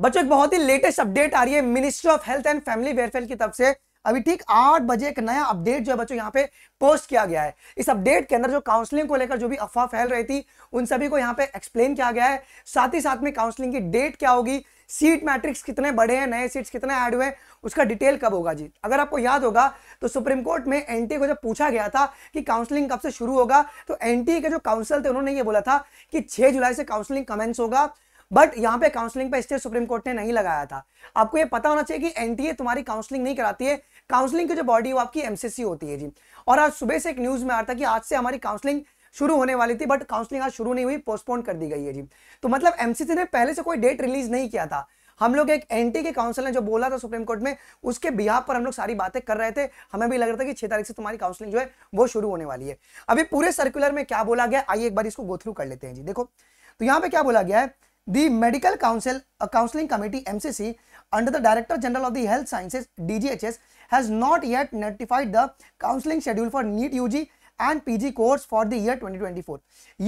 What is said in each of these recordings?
बच्चों एक बहुत ही लेटेस्ट अपडेट आ रही है ministry of health and family welfare की तरफ से अभी ठीक आठ बजे एक नया अपडेट जो है बच्चों यहाँ पे पोस्ट किया गया है इस अपडेट के अंदर जो काउंसलिंग को लेकर जो भी अफवाह फैल रही थी उन सभी को यहाँ पे एक्सप्लेन किया गया है साथ ही साथ में काउंसलिंग की डेट क्या होगी सीट मैट्रिक्स कितने बड़े हैं नए सीट्स कितने ऐड हुए उसका डिटेल कब होगा जी अगर आपको याद होगा तो सुप्रीम कोर्ट में एनटीए को जब पूछा गया था कि काउंसलिंग कब से शुरू होगा तो एनटीए के जो काउंसिल थे उन्होंने ये बोला था कि 6 जुलाई से काउंसलिंग कमेंस होगा बट यहाँ पे काउंसलिंग पे स्टेट सुप्रीम कोर्ट ने नहीं लगाया था आपको ये पता होना चाहिए कि एनटीए तुम्हारी काउंसलिंग नहीं कराती है काउंसलिंग की जो बॉडी वो आपकी एमसीसी होती है जी और आज सुबह से एक न्यूज में आता था कि आज से हमारी काउंसलिंग शुरू होने वाली थी बट काउंसलिंग आज शुरू नहीं हुई पोस्टपोन कर दी गई है जी तो मतलब एमसीसी ने पहले से कोई डेट रिलीज नहीं किया था हम लोग एक एनटी के काउंसिल ने जो बोला था सुप्रीम कोर्ट में उसके बिहार पर हम लोग सारी बातें कर रहे थे हमें भी लग रहा था कि छह तारीख से तुम्हारी काउंसलिंग जो है वो शुरू होने वाली है अभी पूरे सर्कुलर में क्या बोला गया आइए एक बार इसको गोथ्रू कर लेते हैं जी देखो तो यहाँ पे क्या बोला गया है The Medical Council, a counseling committee MCC under the Director General of the Health Sciences DGHS has not yet notified the counseling schedule for NEET UG and PG course for the year 2024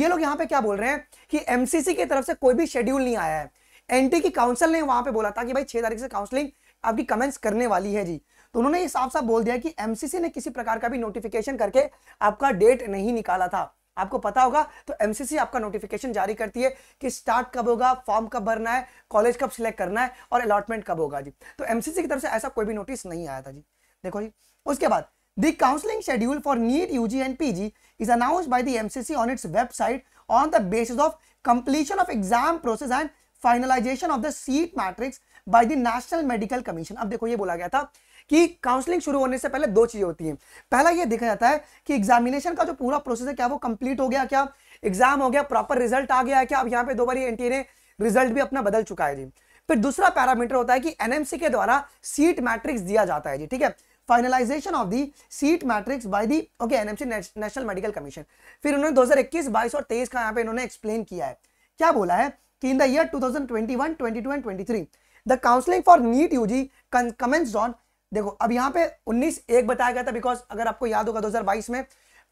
ये लोग यहाँ पे क्या बोल रहे हैं कि MCC की तरफ से कोई भी शेड्यूल नहीं आया है एनटी की काउंसिल ने वहां पे बोला था कि भाई छह तारीख से काउंसलिंग आपकी कमेंस करने वाली है जी तो उन्होंने ये साफ साफ बोल दिया कि एमसीसी ने किसी प्रकार का भी नोटिफिकेशन करके आपका डेट नहीं निकाला था आपको पता होगा तो एमसीसी आपका नोटिफिकेशन जारी करती है कि स्टार्ट कब होगा फॉर्म कब भरना है कॉलेज कब सिलेक्ट करना है और अलॉटमेंट कब होगा जी तो एमसीसी की तरफ से ऐसा कोई भी नोटिस नहीं आया था जी देखो जी उसके बाद The counseling schedule for NEET, UG and PG is announced by the MCC on its website on the basis of completion of exam process and finalization of the seat matrix by the National Medical Commission. अब देखो ये बोला गया था कि counselling शुरू होने से पहले दो चीज़ें होती हैं पहला ये देखा जाता है कि एग्जामिनेशन का जो पूरा प्रोसेस है क्या वो कंप्लीट हो गया क्या एग्जाम हो गया प्रॉपर रिजल्ट आ गया है क्या अब यहाँ पे दो बार एन ने रिजल्ट भी अपना बदल चुका है जी फिर दूसरा पैरामीटर होता है कि एनएमसी के द्वारा सीट मैट्रिक्स दिया जाता है जी ठीक है finalization of the seat matrix by the okay NMC national medical commission फिर उन्होंने 2021, 22 और 23 का यहाँ पे इन्होंने एक्सप्लेन किया है क्या बोला है कि in the year 2021, 22 and 23 the counselling for NEET UG commences on देखो अब यहाँ पे 19 एक बताया गया था बिकॉज अगर आपको याद होगा 2022 में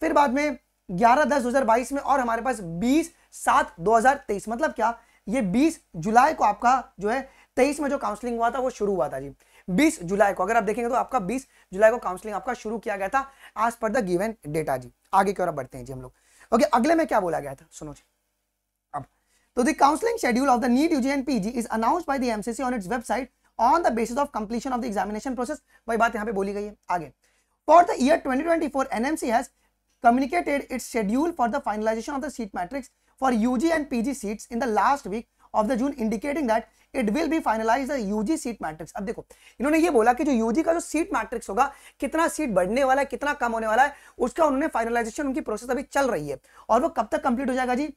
फिर बाद में 11 दस 2022 में और हमारे पास 20 सात 2023 मतलब क्या ये 20 जुलाई को आपका जो है 23 में जो काउंसलिंग हुआ था वो शुरू हुआ था जी 20 जुलाई को अगर आप देखेंगे तो आपका 20 जुलाई को काउंसलिंग आपका शुरू किया गया था as per the given data जी आगे की ओर बढ़ते हैं जी हम लोग ओके अगले में क्या बोला गया था सुनो जी अब तो the counselling schedule of the NEET UG and PG is announce by the MCC on its website on the basis of completion of the examination process वही बात यहाँ पे बोली गई है आगे for the year 2024 NMC has communicated its schedule for the finalization of the seat matrix for UG and PG seats in the last week of the June indicating that it will be finalized the UG seat matrix अब देखो इन्होंने ये बोला कि जो UG का जो seat matrix होगा कितना सीट बढ़ने वाला है कितना कम होने वाला है उसका उन्होंने फाइनलाइजेशन उनकी प्रोसेस अभी चल रही है और वो कब तक कंप्लीट हो जाएगा जी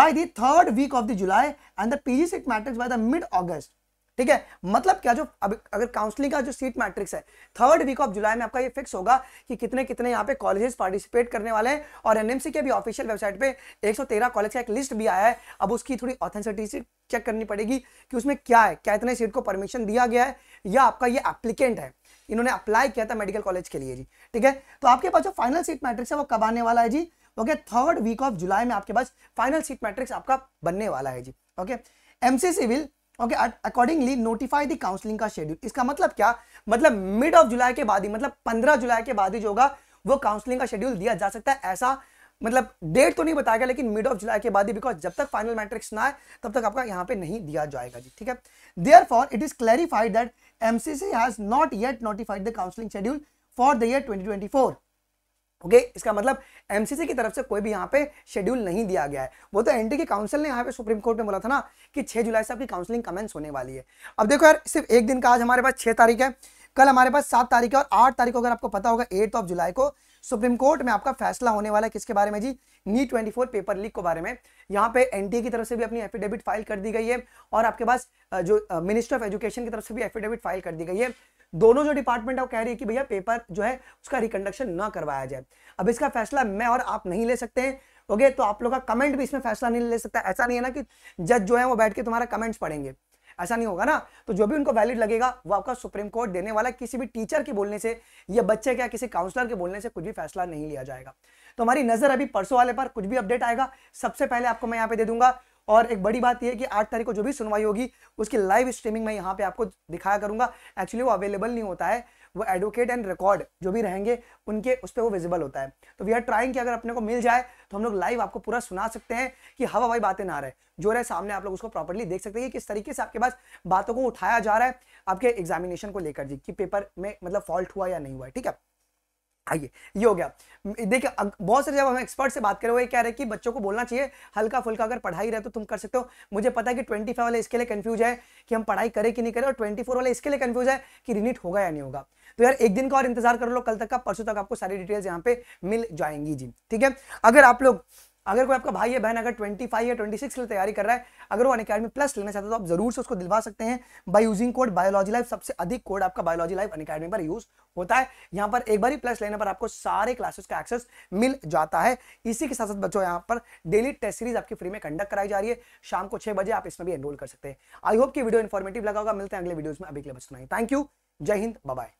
by the third week of the July and the PG seat matrix by the mid August ठीक है मतलब क्या जो अब अगर काउंसलिंग का जो सीट मैट्रिक्स है थर्ड वीक ऑफ जुलाई में आपका ये फिक्स होगा कि कितने कितने यहाँ पे कॉलेजेस पार्टिसिपेट करने वाले हैं और एनएमसी के भी ऑफिशियल वेबसाइट पे 113 कॉलेज का एक लिस्ट भी आया है अब उसकी थोड़ी ऑथेंसिटी चेक करनी पड़ेगी कि उसमें क्या है क्या इतने सीट को परमिशन दिया गया है या आपका ये एप्लीकेंट है इन्होंने अप्लाई किया था मेडिकल कॉलेज के लिए जी ठीक है तो आपके पास जो फाइनल सीट मैट्रिक्स है वो कब आने वाला है जी okay third week of July में आपके पास फाइनल सीट मैट्रिक्स आपका बनने वाला है जी okay MC civil okay accordingly notify the counselling का शेड्यूल इसका मतलब क्या मतलब मिड ऑफ जुलाई के बाद ही मतलब पंद्रह जुलाई के बाद ही जो होगा वो काउंसलिंग का शेड्यूल दिया जा सकता है ऐसा मतलब डेट तो नहीं बताया गया लेकिन मिड ऑफ जुलाई के बाद ही बिकॉज जब तक फाइनल मैट्रिक्स ना आए तब तक आपका यहाँ पे नहीं दिया जाएगा जी ठीक है there for it is clarified that MCC has not yet notified the counselling schedule for the year twenty okay okay, इसका मतलब एमसीसी की तरफ से कोई भी यहाँ पे शेड्यूल नहीं दिया गया है वो तो एनडी के काउंसिल ने यहाँ पे सुप्रीम कोर्ट में बोला था ना कि 6 जुलाई से आपकी काउंसलिंग कमेंस होने वाली है अब देखो यार सिर्फ एक दिन का आज हमारे पास 6 तारीख है कल हमारे पास सात तारीख है और आठ तारीख को अगर आपको पता होगा एट ऑफ जुलाई को सुप्रीम कोर्ट में आपका फैसला होने वाला है किसके बारे में जी NEET twenty four paper leak के बारे में यहाँ पे एनटीए की तरफ से भी अपनी एफिडेविट फाइल कर दी गई है और आपके पास जो मिनिस्टर ऑफ एजुकेशन की तरफ से भी एफिडेविट फाइल कर दी गई है दोनों जो डिपार्टमेंट है वो कह रही है कि भैया पेपर जो है उसका रिकंडक्शन ना करवाया जाए अब इसका फैसला मैं और आप नहीं ले सकते हैं ओके तो आप लोग का कमेंट भी इसमें फैसला नहीं ले सकता ऐसा नहीं है ना कि जज जो है वो बैठ के तुम्हारा कमेंट्स पढ़ेंगे ऐसा नहीं होगा ना तो जो भी उनको वैलिड लगेगा वो आपका सुप्रीम कोर्ट देने वाला किसी भी टीचर के बोलने से या बच्चे के किसी काउंसलर के बोलने से कुछ भी फैसला नहीं लिया जाएगा तो हमारी नजर अभी परसों वाले पर कुछ भी अपडेट आएगा सबसे पहले आपको मैं यहाँ पे दे दूंगा और एक बड़ी बात यह है कि आठ तारीख को जो भी सुनवाई होगी उसकी लाइव स्ट्रीमिंग मैं यहाँ पे आपको दिखाया करूंगा एक्चुअली वो अवेलेबल नहीं होता है वो एडवोकेट एंड रिकॉर्ड जो भी रहेंगे उनके उस पर वो विजिबल होता है तो वी आर ट्राइंग कि अगर अपने को मिल जाए तो हम लोग लाइव आपको पूरा सुना सकते हैं कि हवा हवाई बातें ना रहे जो रहे सामने आप लोग उसको प्रॉपरली देख सकते हैं कि किस तरीके से आपके पास बातों को उठाया जा रहा है आपके एग्जामिनेशन को लेकर जी कि पेपर में मतलब फॉल्ट हुआ या नहीं हुआ है ठीक है आइए ये हो गया देखिए बहुत सारे जब हम एक्सपर्ट से बात हो ये कह रहे हैं कि बच्चों को बोलना चाहिए हल्का फुल्का अगर पढ़ाई रहे तो तुम कर सकते हो मुझे पता है कि ट्वेंटी वाले इसके लिए कंफ्यूज है कि हम पढ़ाई करें कि नहीं करें और ट्वेंटी वाले इसके लिए कंफ्यूज है कि रिनीट होगा या नहीं होगा तो यार एक दिन का और इंतजार कर लो कल तक का परसों तक आपको सारी डिटेल्स यहाँ पे मिल जाएंगी जी ठीक है अगर आप लोग अगर कोई आपका भाई या बहन अगर 25 या ट्वेंटी सिक्स तैयारी कर रहा है अगर वो अकेडमी प्लस लेना चाहता है तो आप जरूर से उसको दिलवा सकते हैं by using code biology life सबसे अधिक कोड आपका बायोलॉजी लाइफ अकेडमी पर यूज होता है यहाँ पर एक बार ही प्लस लेने पर आपको सारे क्लासेस का एक्सेस मिल जाता है इसी के साथ साथ बच्चों यहाँ पर डेली टेस्ट सीरीज आपकी फ्री में कंडक्ट कराई जा रही है शाम को छह बजे आप इसमें भी एनरोल कर सकते हैं आई होप की वीडियो इन्फॉर्मेटिव लगा होगा मिलते हैं अगले वीडियो में अभी के लिए बचना थैंक यू जय हिंद बाय